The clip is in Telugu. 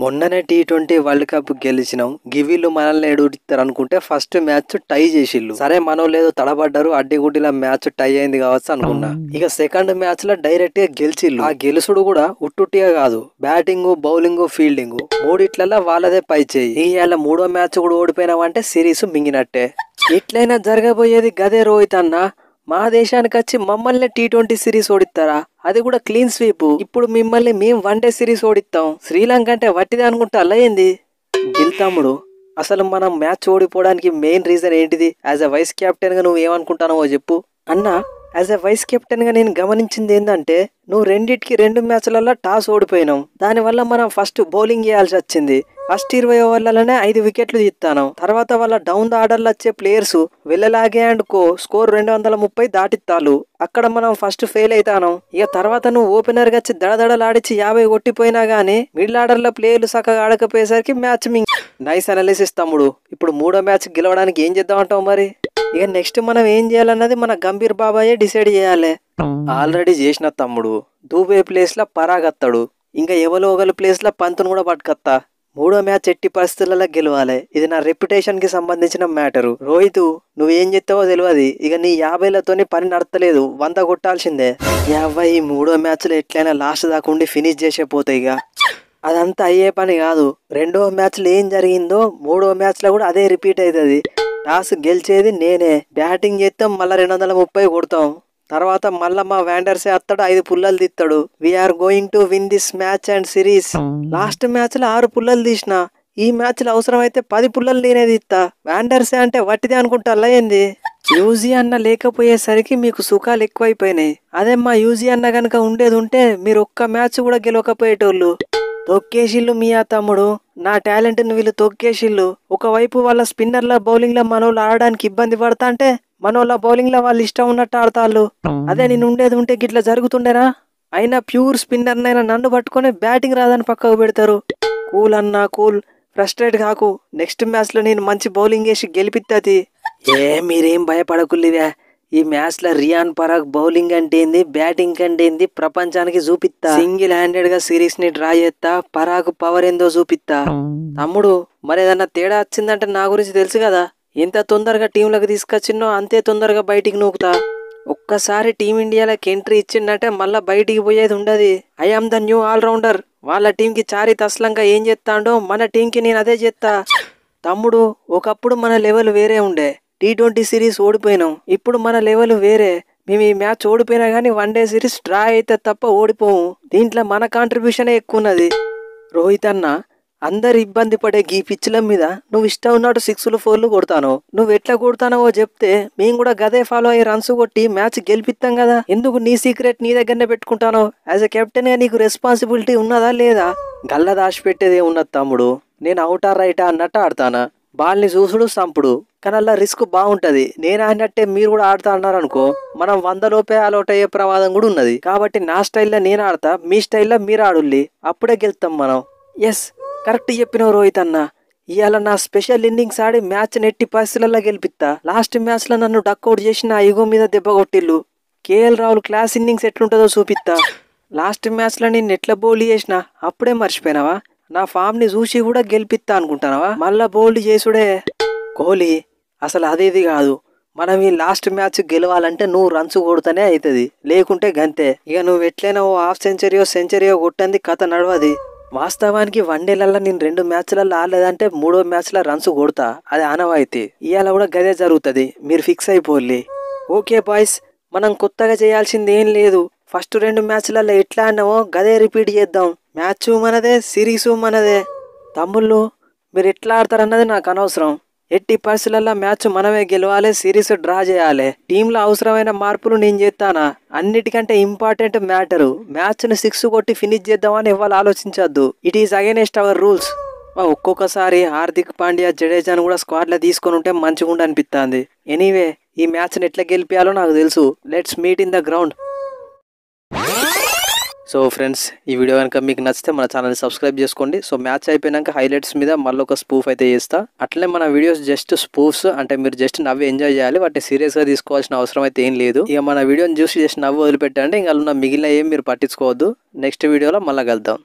మొన్ననే టీ ట్వంటీ వరల్డ్ కప్ గెలిచినాం గివీలు మనల్ని ఏడుతారు అనుకుంటే ఫస్ట్ మ్యాచ్ టై చేసిల్లు సరే మనం లేదు తడబడ్డారు అడ్డిగుడ్డిలా మ్యాచ్ టై అయింది కావచ్చు అనుకున్నా ఇక సెకండ్ మ్యాచ్ లో డైరెక్ట్ గా గెలిచిల్లు ఆ గెలుసుడు కూడా ఉట్టుట్టిగా కాదు బ్యాటింగ్ బౌలింగ్ ఫీల్డింగ్ మూడిట్లలో వాళ్ళదే పై చేయి ఏళ్ళ మూడో మ్యాచ్ కూడా ఓడిపోయినామంటే సిరీస్ మింగినట్టే ఎట్లయినా జరగబోయేది గదే రోహిత్ అన్నా మా దేశానికి వచ్చి మమ్మల్ని టీ ట్వంటీ సిరీస్ ఓడిస్తారా అది కూడా క్లీన్ స్వీప్ ఇప్పుడు మిమ్మల్ని మేము వన్ డే సిరీస్ ఓడిస్తాం శ్రీలంక అంటే వట్టిది అనుకుంటే ఏంది గెలుతాముడు అసలు మనం మ్యాచ్ ఓడిపోవడానికి మెయిన్ రీజన్ ఏంటిది యాజ్ అ వైస్ కెప్టెన్గా నువ్వు ఏమనుకుంటానో చెప్పు అన్నా యాజ్ ఎ వైస్ కెప్టెన్గా నేను గమనించింది ఏంటంటే నువ్వు రెండిటికి రెండు మ్యాచ్లలో టాస్ ఓడిపోయినావు దానివల్ల మనం ఫస్ట్ బౌలింగ్ చేయాల్సి వచ్చింది ఫస్ట్ ఇరవై ఓవర్లలోనే ఐదు వికెట్లు తీస్తాను తర్వాత వాళ్ళ డౌన్ ద ఆర్డర్లు వచ్చే ప్లేయర్స్ వెళ్ళలాగే అండ్ కో స్కోర్ రెండు వందల ముప్పై దాటిత్తాలు అక్కడ మనం ఫస్ట్ ఫెయిల్ అవుతాను ఇక తర్వాత నువ్వు ఓపెనర్గా వచ్చి దడదడలాడిచ్చి యాభై కొట్టిపోయినా కానీ మిడిల్ ఆర్డర్లో ప్లేయర్లు చక్కగా ఆడకపోయేసరికి మ్యాచ్ మింగ్ నైస్ అనాలిసిస్ తమ్ముడు ఇప్పుడు మూడో మ్యాచ్ గెలవడానికి ఏం చేద్దాం అంటావు మరి ఇక నెక్స్ట్ మనం ఏం చేయాలన్నది మన గంభీర్ బాబాయే డిసైడ్ చేయాలి ఆల్రెడీ చేసిన తమ్ముడు దూబే ప్లేస్లో పరాగత్తాడు ఇంకా ఎవరో ప్లేస్ ప్లేస్లో పంతును కూడా పట్టుకత్తా మూడో మ్యాచ్ ఎట్టి పరిస్థితులలో గెలవాలి ఇది నా కి సంబంధించిన మ్యాటరు రోహిత్ నువ్వేం చెప్తావో తెలియదు ఇక నీ యాభైలతోని పని నడతలేదు వంద కొట్టాల్సిందే యాభై మూడో మ్యాచ్లు ఎట్లయినా లాస్ట్ దాకా ఉండి ఫినిష్ చేసే పోతాయి ఇక అదంతా అయ్యే పని కాదు రెండో మ్యాచ్లు ఏం జరిగిందో మూడో మ్యాచ్లో కూడా అదే రిపీట్ అవుతుంది టాస్ గెలిచేది నేనే బ్యాటింగ్ చేస్తాం మళ్ళీ రెండు వందల ముప్పై కొడతాం తర్వాత మళ్ళా మా వ్యాండర్సే అత్తడు ఐదు పుల్లలు తీస్తాడు we're going to win this match and series last match లో ఆరు పుల్లలు తీసిన ఈ మ్యాచ్ లో అవసరమైతే పది పుల్లలు నేనే తీస్తా వ్యాండర్సే అంటే వట్టిదే అనుకుంటా ఏంది యూజీ అన్న లేకపోయేసరికి మీకు సుఖాలు ఎక్కువైపోయినాయి అదే మా యూజీ అన్న కనుక ఉండేది ఉంటే మీరు ఒక్క మ్యాచ్ కూడా గెలవకపోయేటోళ్ళు తొక్కేసిల్లు మియా తమ్ముడు నా టాలెంట్ని వీళ్ళు తొక్కేసిల్లు ఒకవైపు వాళ్ళ స్పిన్నర్ల బౌలింగ్లో మనోళ్ళు ఆడడానికి ఇబ్బంది పడతా అంటే మనోళ్ళ బౌలింగ్లో వాళ్ళు ఇష్టం ఉన్నట్టు ఆడతాళ్ళు అదే నేను ఉండేది ఉంటే గిట్లా జరుగుతుండేనా అయినా ప్యూర్ స్పిన్నర్నైనా నన్ను పట్టుకొని బ్యాటింగ్ రాదని పక్కకు పెడతారు కూల్ అన్నా కూల్ ఫ్రస్ట్రేట్ కాకు నెక్స్ట్ మ్యాచ్లో నేను మంచి బౌలింగ్ వేసి గెలిపిద్ది ఏ మీరేం భయపడకుల్లివే ఈ మ్యాచ్లో రియాన్ పరాగ్ బౌలింగ్ అంటే ఏంది బ్యాటింగ్ అంటే ఏంది ప్రపంచానికి చూపిస్తా సింగిల్ హ్యాండెడ్ గా సిరీస్ ని డ్రా చేస్తా పరాగ్ పవర్ ఏందో చూపిస్తా తమ్ముడు మరి ఏదన్నా తేడా వచ్చిందంటే నా గురించి తెలుసు కదా ఎంత తొందరగా టీంలకు తీసుకొచ్చినో అంతే తొందరగా బయటికి నూకుతా ఒక్కసారి టీమిండియాలోకి ఎంట్రీ ఇచ్చిందంటే మళ్ళీ బయటికి పోయేది ఉండదు ఐ ద న్యూ ఆల్రౌండర్ వాళ్ళ టీంకి చారి తస్లంగా ఏం చేస్తాండో మన టీంకి నేను అదే చేస్తా తమ్ముడు ఒకప్పుడు మన లెవెల్ వేరే ఉండే టీ ట్వంటీ సిరీస్ ఓడిపోయినాం ఇప్పుడు మన లెవెల్ వేరే మేము ఈ మ్యాచ్ ఓడిపోయినా కానీ వన్ డే సిరీస్ డ్రా అయితే తప్ప ఓడిపోము దీంట్లో మన కాంట్రిబ్యూషనే ఎక్కువ ఉన్నది రోహిత్ అన్న అందరు ఇబ్బంది పడే గీ పిచ్చుల మీద నువ్వు ఇష్టం ఉన్నట్టు సిక్స్లు ఫోర్లు కొడతాను నువ్వు ఎట్లా కొడతానో చెప్తే మేము కూడా గదే ఫాలో అయ్యి రన్స్ కొట్టి మ్యాచ్ గెలిపిస్తాం కదా ఎందుకు నీ సీక్రెట్ నీ దగ్గరనే పెట్టుకుంటాను యాజ్ ఎ కెప్టెన్ గా నీకు రెస్పాన్సిబిలిటీ ఉన్నదా లేదా గల్ల దాచిపెట్టేదే ఉన్నది తమ్ముడు నేను అవుటా రైటా అన్నట్టు ఆడతానా బాల్ని చూసుడు సంపుడు కానీ అలా రిస్క్ బాగుంటుంది నేను ఆడినట్టే మీరు కూడా ఆడుతా అన్నారు అనుకో మనం వంద లోపే అలౌట్ అయ్యే ప్రమాదం కూడా ఉన్నది కాబట్టి నా స్టైల్లో నేను ఆడతా మీ స్టైల్లో మీరు ఆడుల్లి అప్పుడే గెలుతాం మనం ఎస్ కరెక్ట్ చెప్పిన రోహిత్ అన్న ఇవాళ నా స్పెషల్ ఇన్నింగ్స్ ఆడి మ్యాచ్ నెట్టి పరిస్థితులలో గెలిపిస్తా లాస్ట్ మ్యాచ్లో నన్ను డక్అట్ చేసిన ఐగో మీద దెబ్బ కొట్టిల్లు కేఎల్ రాహుల్ క్లాస్ ఇన్నింగ్స్ ఎట్లుంటుందో చూపిస్తా లాస్ట్ మ్యాచ్లో నేను ఎట్లా బౌల్ చేసిన అప్పుడే మర్చిపోయినావా నా ఫామ్ని చూసి కూడా గెలిపిస్తా అనుకుంటానవా మళ్ళా బోల్డ్ చేసుడే కోహ్లీ అసలు అదేది కాదు మనం ఈ లాస్ట్ మ్యాచ్ గెలవాలంటే నువ్వు రన్స్ కొడుతూనే అవుతుంది లేకుంటే గంతే ఇక నువ్వు ఎట్లైనా ఓ హాఫ్ సెంచరీయో సెంచరీయో కొట్టంది కథ నడవది వాస్తవానికి వన్డేలల్లో నేను రెండు మ్యాచ్లలో ఆడలేదంటే మూడో మ్యాచ్లో రన్స్ కొడతా అది ఆనవాయితీ ఇవాళ కూడా గదే జరుగుతుంది మీరు ఫిక్స్ అయిపోలి ఓకే బాయ్స్ మనం కొత్తగా చేయాల్సింది ఏం లేదు ఫస్ట్ రెండు మ్యాచ్లలో ఎట్లా ఆడినామో గదే రిపీట్ చేద్దాం మ్యాచ్ మనదే సిరీసు మనదే తమ్ముళ్ళు మీరు ఎట్లా ఆడతారన్నది నాకు అనవసరం ఎట్టి పరిస్థితులలో మ్యాచ్ మనమే గెలవాలి సిరీస్ డ్రా చేయాలి టీంలో అవసరమైన మార్పులు నేను చేస్తానా అన్నిటికంటే ఇంపార్టెంట్ మ్యాటరు మ్యాచ్ను సిక్స్ కొట్టి ఫినిష్ చేద్దామని ఇవాళ ఆలోచించొద్దు it is against our rules ఒక్కొక్కసారి హార్దిక్ పాండ్యా జడేజాను కూడా స్క్వాడ్లో తీసుకొని ఉంటే మంచిగా ఉండనిపిస్తుంది ఎనీవే ఈ మ్యాచ్ని ఎట్లా గెలిపించాలో నాకు తెలుసు let's meet in the ground so friends ఈ వీడియో కనుక మీకు నచ్చితే మన ఛానల్ని సబ్స్క్రైబ్ చేసుకోండి సో మ్యాచ్ అయిపోయినాక హైలైట్స్ మీద మళ్ళీ ఒక స్పూఫ్ అయితే చేస్తా అట్లే మన వీడియోస్ జస్ట్ స్పూఫ్స్ అంటే మీరు జస్ట్ నవ్వి ఎంజాయ్ చేయాలి వాటిని సీరియస్గా తీసుకోవాల్సిన అవసరం అయితే ఏం లేదు ఇక మన వీడియోని చూసి జస్ట్ నవ్వు వదిలిపెట్టండి ఇంకా ఉన్న మిగిలిన ఏం మీరు పట్టించుకోవద్దు నెక్స్ట్ వీడియోలో మళ్ళీ కలుద్దాం